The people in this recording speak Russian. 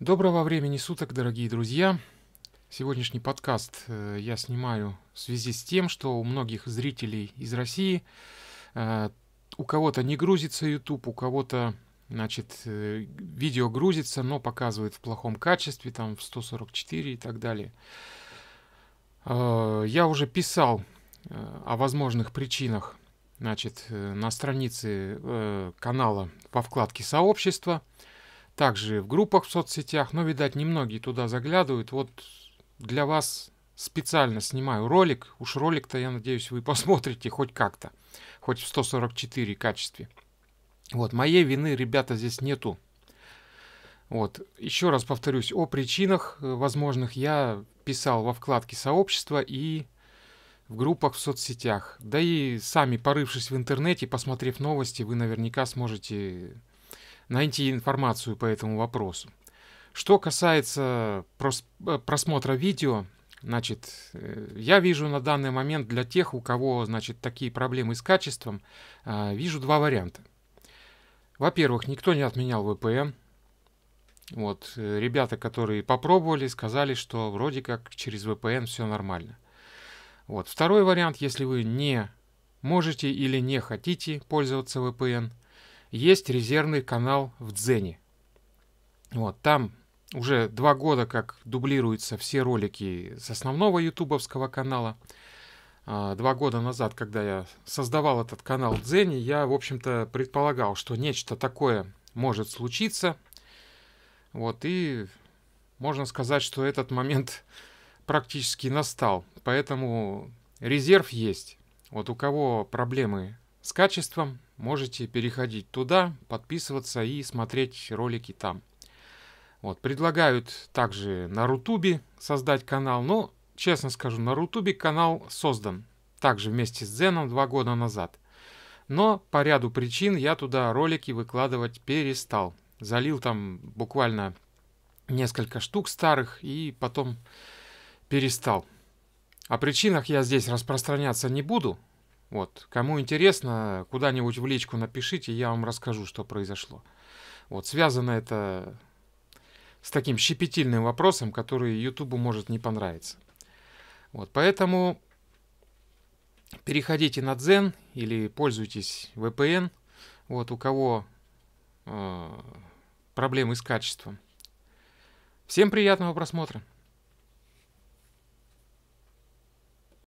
Доброго времени суток, дорогие друзья! Сегодняшний подкаст э, я снимаю в связи с тем, что у многих зрителей из России э, у кого-то не грузится YouTube, у кого-то значит, э, видео грузится, но показывает в плохом качестве, там в 144 и так далее. Я уже писал о возможных причинах значит, на странице канала во вкладке «Сообщество». сообщества также в группах в соцсетях, но, видать, немногие туда заглядывают. Вот для вас специально снимаю ролик. Уж ролик-то, я надеюсь, вы посмотрите хоть как-то, хоть в 144 качестве. Вот, моей вины, ребята, здесь нету. Вот, еще раз повторюсь, о причинах э, возможных я писал во вкладке сообщества и в группах в соцсетях. Да и сами, порывшись в интернете, посмотрев новости, вы наверняка сможете найти информацию по этому вопросу. Что касается прос э, просмотра видео, значит, э, я вижу на данный момент для тех, у кого, значит, такие проблемы с качеством, а, вижу два варианта. Во-первых, никто не отменял VPN. Вот, э, ребята, которые попробовали, сказали, что вроде как через VPN все нормально. Вот, второй вариант, если вы не можете или не хотите пользоваться VPN – есть резервный канал в Дзене. Вот, там уже два года как дублируются все ролики с основного ютубовского канала. А, два года назад, когда я создавал этот канал в Дзене, я, в общем-то, предполагал, что нечто такое может случиться. Вот, и можно сказать, что этот момент практически настал. Поэтому резерв есть. Вот у кого проблемы с качеством, Можете переходить туда, подписываться и смотреть ролики там. Вот, предлагают также на Рутубе создать канал, но, честно скажу, на Рутубе канал создан. Также вместе с Дзеном два года назад. Но по ряду причин я туда ролики выкладывать перестал. Залил там буквально несколько штук старых и потом перестал. О причинах я здесь распространяться не буду, вот. Кому интересно, куда-нибудь в личку напишите, я вам расскажу, что произошло. Вот. Связано это с таким щепетильным вопросом, который Ютубу может не понравиться. Вот. Поэтому переходите на Дзен или пользуйтесь VPN. Вот у кого э, проблемы с качеством. Всем приятного просмотра!